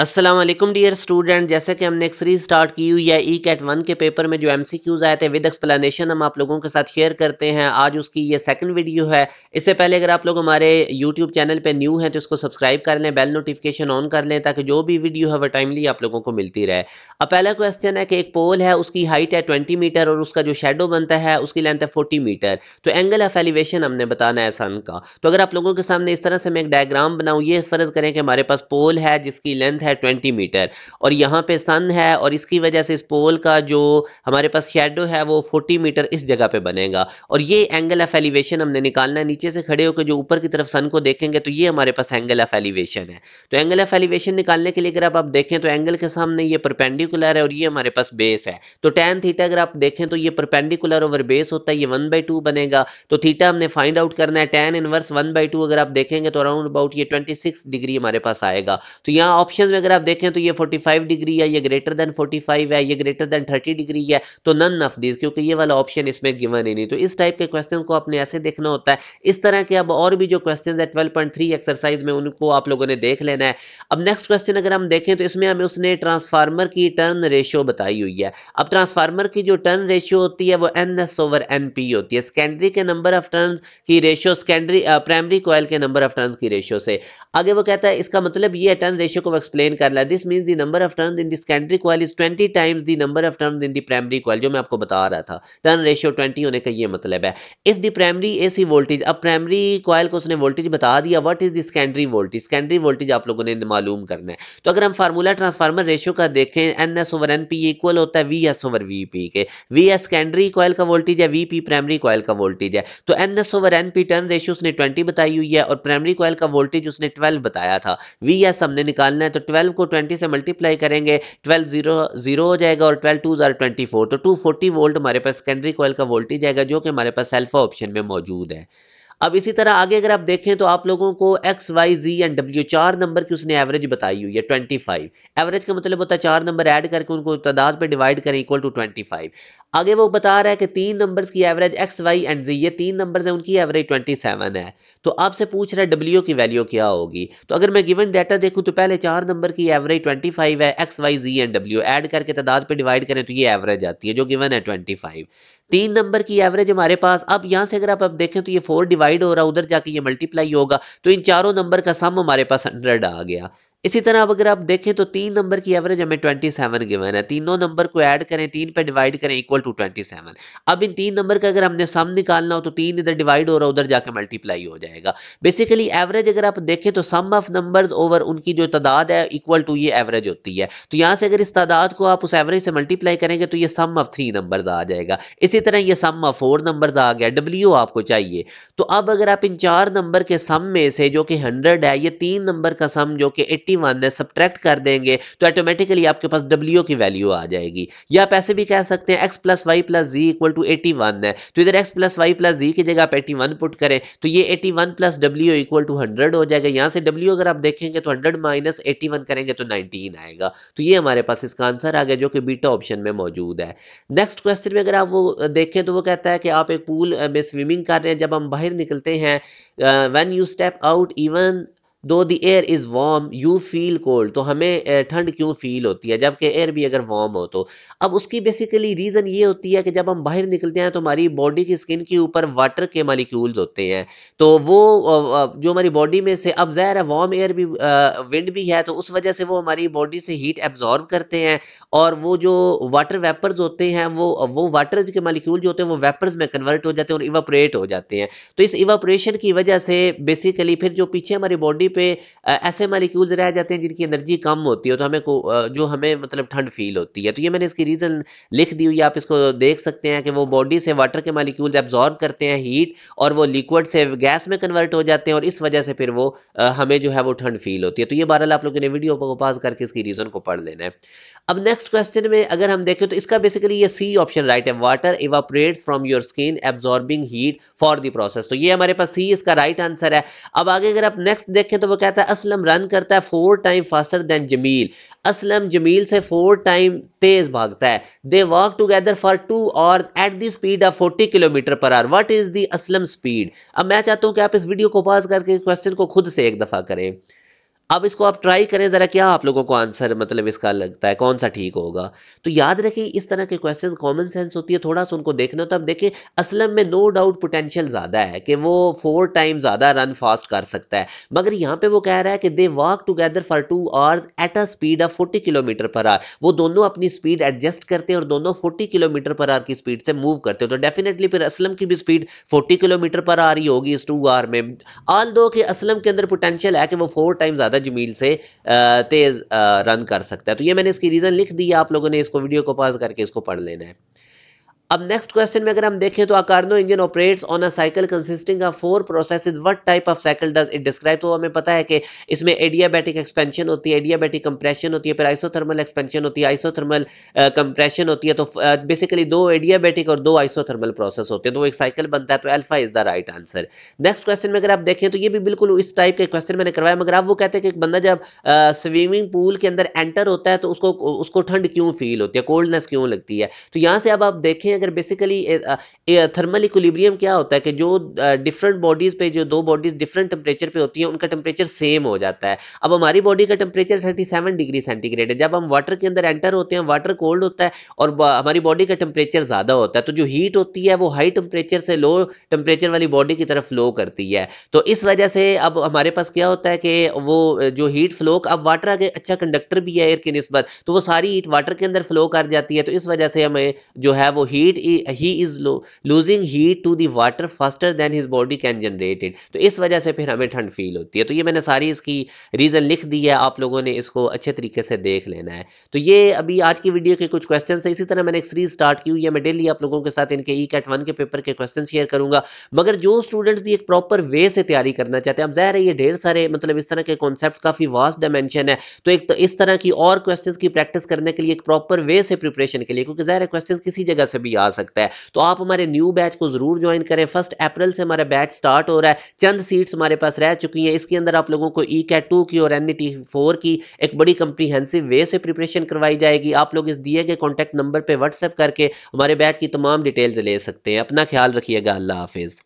Aslam dear student जैसे कि हमने एक सीरीज स्टार्ट की हुई है ई कैट वन के पेपर में जो एम सी क्यूज आए थे विद एक्सप्लेनेशन हम आप लोगों के साथ शेयर करते हैं आज उसकी ये सेकंड वीडियो है इससे पहले अगर आप लोग हमारे यूट्यूब चैनल पे न्यू हैं तो इसको सब्सक्राइब कर लें बेल नोटिफिकेशन ऑन कर लें ताकि जो भी वीडियो है वह टाइमली आप लोगों को मिलती रहे अब पहला क्वेश्चन है कि एक पोल है उसकी हाइट है ट्वेंटी मीटर और उसका जो शेडो बनता है उसकी लेंथ है फोर्टी मीटर तो एंगल ऑफ एलिवेशन हमने बताना है सन का तो अगर आप लोगों के सामने इस तरह से मैं एक डायग्राम बनाऊँ ये फ़र्ज़ करें कि हमारे पास पोल है जिसकी लेंथ है ट्वेंटी मीटर और यहाँ पे सन है और इसकी वजह से इस पोल का जो हमारे पास शेडो है वो फोर्टी मीटर इस जगह पे बनेगा और ये एंगल ऑफ एलिवेशन हमने निकालना है नीचे से खड़े होकर जो ऊपर की तरफ सन को देखेंगे तो ये हमारे पास एंगल ऑफ एलिवेशन है तो एंगल ऑफ एलिवेशन निकालने के लिए अगर आप, देखें तो एंगल के सामने ये परपेंडिकुलर है और ये हमारे पास बेस है तो टेन थीटा अगर आप देखें तो ये परपेंडिकुलर ओवर बेस होता है ये वन बाई बनेगा तो थीटा हमने फाइंड आउट करना है टेन इनवर्स वन बाई अगर आप देखेंगे तो अराउंड अबाउट ये ट्वेंटी सिक्स डिग्री हमारे पास आएगा तो यहाँ ऑप्शन में अगर आप देखें तो ये 45 डिग्री है ये ग्रेटर देन 45 है ये ग्रेटर देन 30 डिग्री है तो नन ऑफ दिस क्योंकि ये वाला ऑप्शन इसमें गिवन ही नहीं तो इस टाइप के क्वेश्चन को आपने ऐसे देखना होता है इस तरह के अब और भी जो क्वेश्चन है ट्वेल्व एक्सरसाइज में उनको आप लोगों ने देख लेना है अब नेक्स्ट क्वेश्चन अगर हम देखें तो इसमें हमें उसने ट्रांसफार्मर की टर्न रेशियो बताई हुई है अब ट्रांसफार्मर की जो टर्न रेशियो होती है वो N S over N P होती है सेकेंडरी के नंबर ऑफ टर्न की रेशियो सेकेंडरी प्राइमरी कोयल के नंबर ऑफ टर्न की रेशियो से आगे वो कहता है इसका मतलब ये टर्न रेशियो को एक्सप्लेन एक्सप्लेन कर रहा this mean the number of turn in the secondary coil is twenty times the number of turn in the primary coil जो मैं आपको बता रहा था टर्न रेशियो ट्वेंटी होने का ये मतलब है if the primary A C voltage अब प्राइमरी कॉयल को उसने वोल्टेज बता दिया what is the secondary voltage secondary voltage आप लोगों ने मालूम करना है तो अगर हम फार्मूला ट्रांसफार्मर रेशियो का देखें N S over N P equal होता है V S over V P के वी एस सेकेंडरी कॉयल का वोल्टेज है वी पी प्राइमरी कॉयल का वोल्टेज है तो N S over N P turn ratio उसने ट्वेंटी बताई हुई है और प्राइमरी कॉयल का वोल्टेज उसने ट्वेल्व बताया था वी एस हमने निकालना है तो ट्वेल्व को ट्वेंटी से मल्टीप्लाई करेंगे ट्वेल्व जीरो जीरो हो जाएगा और ट्वेल्व टू जार ट्वेंटी फोर तो टू फोर्टी वोल्ट हमारे पास सेकेंडरी कोयल का वोल्टेज आएगा जो कि हमारे पास सेल्फा ऑप्शन में मौजूद है अब इसी तरह आगे अगर आप देखें तो आप लोगों को X Y Z and W चार नंबर की उसने एवरेज बताई हुई है ट्वेंटी फाइव एवरेज का मतलब होता है चार नंबर ऐड करके उनको तादाद पे डिवाइड करें इक्वल टू ट्वेंटी फाइव आगे वो बता रहा है कि तीन नंबर्स की average X Y and Z ये तीन नंबर है उनकी एवरेज ट्वेंटी सेवन है तो आपसे पूछ रहा है डब्ल्यू की वैल्यू क्या होगी तो अगर मैं गिवन डाटा देखूँ तो पहले चार नंबर की एवरेज ट्वेंटी फाइव है X Y Z and W add करके तादाद पर डिवाइड करें तो ये एवरेज आती है जो गिवन है ट्वेंटी फाइव तीन नंबर की एवरेज हमारे पास अब यहाँ से अगर आप अब देखें तो ये फोर डिवाइड हो रहा है उधर जाके ये मल्टीप्लाई होगा तो इन चारों नंबर का सम हमारे पास हंड्रेड आ गया इसी तरह अब अगर आप देखें तो तीन नंबर की एवरेज हमें ट्वेंटी सेवन गिवन है तीनों नंबर को ऐड करें तीन पे डिवाइड करें इक्वल टू सेवन अब इन तीन नंबर का अगर हमने सम निकालना हो तो तीन इधर डिवाइड हो रहा उधर जाकर मल्टीप्लाई हो जाएगा बेसिकली एवरेज अगर आप देखें तो सम ऑफ नंबर ओवर उनकी जो तादाद है इक्वल टू ये एवरेज होती है तो यहाँ से अगर इस तादाद को आप उस एवरेज से मल्टीप्लाई करेंगे तो ये सम ऑफ थ्री नंबर आ जाएगा इसी तरह ये सम ऑफ फोर नंबर आ गया डब्ल्यू आपको चाहिए तो अब अगर आप इन चार नंबर के सम में से जो कि हंड्रेड है ये तीन नंबर का सम जो कि एट्टी वन है सब्ट्रैक्ट कर देंगे तो ऑटोमेटिकली आपके पास डब्ल्यू की वैल्यू आ जाएगी या आप ऐसे भी कह सकते हैं X plus Y plus Z equal to eighty one है तो इधर X plus Y plus Z की जगह आप एटी वन पुट करें तो ये eighty one plus W equal to hundred हो जाएगा यहाँ से डब्ल्यू अगर आप देखेंगे तो हंड्रेड माइनस एटी वन करेंगे तो नाइनटीन आएगा तो ये हमारे पास इसका आंसर आ गया जो कि बीटा ऑप्शन में मौजूद है नेक्स्ट क्वेश्चन में अगर आप वो देखें तो वो कहता है कि आप एक पूल में स्विमिंग कर रहे हैं जब हम बाहर निकलते हैं when you step out even though the air is warm you feel cold तो हमें ठंड क्यों फील होती है जबकि एयर भी अगर वार्म हो तो अब उसकी बेसिकली रीज़न ये होती है कि जब हम बाहर निकलते हैं तो हमारी बॉडी की स्किन के ऊपर वाटर के मालिक्यूल्स होते हैं तो वो जो हमारी बॉडी में से अब ज़ाहिर है वार्म एयर भी विंड भी है तो उस वजह से वो हमारी बॉडी से हीट एब्जॉर्ब करते हैं और वो जो वाटर वेपर्स होते हैं वो वो वाटर के मालिक्यूल जो होते हैं वो वेपर्स में कन्वर्ट हो जाते हैं और इवापरेट हो जाते हैं तो इस इवापरेशन की वजह से बेसिकली फिर जो पीछे हमारी बॉडी पे ऐसे मालिक्यूल्स रह जाते हैं जिनकी एनर्जी कम होती है तो हमें जो हमें मतलब ठंड फील होती है तो ये मैंने इसकी रीज़न लिख दी हुई आप इसको देख सकते हैं कि वो बॉडी से वाटर के मालिक्यूल एब्जॉर्ब करते हैं हीट और वो लिक्विड से गैस में कन्वर्ट हो जाते हैं और इस वजह से फिर वो हमें जो है वो ठंड फील होती है तो ये बहरहाल आप लोगों ने वीडियो को पास करके इसकी रीज़न को पढ़ लेना है अब नेक्स्ट क्वेश्चन में अगर हम देखें तो इसका बेसिकली ये सी ऑप्शन राइट है water evaporate from your skin absorbing heat for the process तो ये हमारे पास सी इसका राइट right आंसर है अब आगे अगर आप नेक्स्ट देखें तो वो कहता है असलम रन करता है four time faster than Jameel Aslam Jameel से फोर टाइम तेज भागता है they walk together for two hours at the speed of forty kilometre per hour what is the Aslam speed अब मैं चाहता हूँ कि आप इस वीडियो को पॉज करके क्वेश्चन को खुद से एक दफा करें अब इसको आप ट्राई करें ज़रा क्या आप लोगों को आंसर मतलब इसका लगता है कौन सा ठीक होगा तो याद रखें इस तरह के क्वेश्चन कॉमन सेंस होती है थोड़ा सा उनको देखना तो अब देखें असलम में नो डाउट पोटेंशियल ज़्यादा है कि वो फोर टाइम ज़्यादा रन फास्ट कर सकता है मगर यहाँ पे वो कह रहा है कि they walk together for two hours at a speed of forty kilometre per hour वो दोनों अपनी स्पीड एडजस्ट करते हैं और दोनों फोर्टी किलोमीटर पर आर की स्पीड से मूव करते हैं तो डेफिनेटली फिर असलम की भी स्पीड फोर्टी किलोमीटर पर आ रही होगी इस टू आर में आल दो कि असलम के अंदर पोटेंशियल है कि वो फोर टाइम ज़्यादा ज़्यादा जमील से तेज़ रन कर सकता है तो ये मैंने इसकी रीज़न लिख दी है आप लोगों ने इसको वीडियो को पॉज करके इसको पढ़ लेना है अब नेक्स्ट क्वेश्चन में अगर हम देखें तो a Carnot engine operates on a cycle consisting of four processes what type of cycle does it describe तो हमें पता है कि इसमें एडियाबैटिक एक्सपेंशन होती है एडियाबैटिक कंप्रेशन होती है फिर आइसोथर्मल एक्सपेंशन होती है आइसोथर्मल कंप्रेशन uh, होती है तो बेसिकली uh, दो एडियाबैटिक और दो आइसोथर्मल प्रोसेस होते हैं तो एक साइकिल बनता है तो alpha is the right answer next question में अगर आप देखें तो ये भी बिल्कुल इस टाइप के क्वेश्चन मैंने करवाया मगर आप वो कहते हैं कि एक बंदा जब स्विमिंग uh, पूल के अंदर एंटर होता है तो उसको उसको ठंड क्यों फील होती है कोल्डनेस क्यों लगती है तो यहाँ से अब आप देखें अगर बेसिकली थर्मल इक्विलिब्रियम क्या होता है कि जो डिफरेंट बॉडीज़ पे जो दो बॉडीज़ डिफरेंट टेम्परेचर पे होती हैं उनका टेम्परेचर सेम हो जाता है अब हमारी बॉडी का टेम्परेचर 37 डिग्री सेंटीग्रेड है जब हम वाटर के अंदर एंटर होते हैं वाटर कोल्ड होता है और हमारी बॉडी का टेम्परेचर ज़्यादा होता है तो जो हीट होती है वो हाई टेम्परेचर से लो टेम्परेचर वाली बॉडी की तरफ फ्लो करती है तो इस वजह से अब हमारे पास क्या होता है कि वो जो हीट फ्लो अब वाटर अगर अच्छा कंडक्टर भी है एयर की नस्बत तो वो सारी हीट वाटर के अंदर फ्लो कर जाती है तो इस वजह से हमें जो है वो हीट हीट ही is lo, losing heat to the water faster than his body can generate तो इस वजह से फिर हमें ठंड फील होती है तो ये मैंने सारी इसकी रीज़न लिख दी है आप लोगों ने इसको अच्छे तरीके से देख लेना है तो ये अभी आज की वीडियो के कुछ क्वेश्चन है इसी तरह मैंने एक सीरीज स्टार्ट की हुई है मैं डेली आप लोगों के साथ इनके ई कैट वन के पेपर के क्वेश्चन शेयर करूंगा मगर जो स्टूडेंट्स भी एक प्रॉपर वे से तैयारी करना चाहते हैं अब ज़ाहिर है ये ढेर सारे मतलब इस तरह के कॉन्सेप्ट काफ़ी वास्ट डायमेंशन है तो एक तो इस तरह की और क्वेश्चन की प्रैक्टिस करने के लिए एक प्रॉपर वे से प्रिपरेशन के लिए क्योंकि ज़ाहिर है क्वेश्चन किसी जगह से भी आ सकता है तो आप हमारे न्यू बैच को ज़रूर ज्वाइन करें फर्स्ट अप्रैल से हमारा बैच स्टार्ट हो रहा है चंद सीट्स हमारे पास रह चुकी हैं इसके अंदर आप लोगों को ई कैट टू की और एन टी फोर की एक बड़ी कंप्रीहेंसिव वे से प्रिपरेशन करवाई जाएगी आप लोग इस दिए गए कॉन्टैक्ट नंबर पर व्हाट्सएप करके हमारे बैच की तमाम डिटेल्स ले सकते हैं अपना ख्याल रखिएगा अल्लाह हाफिज़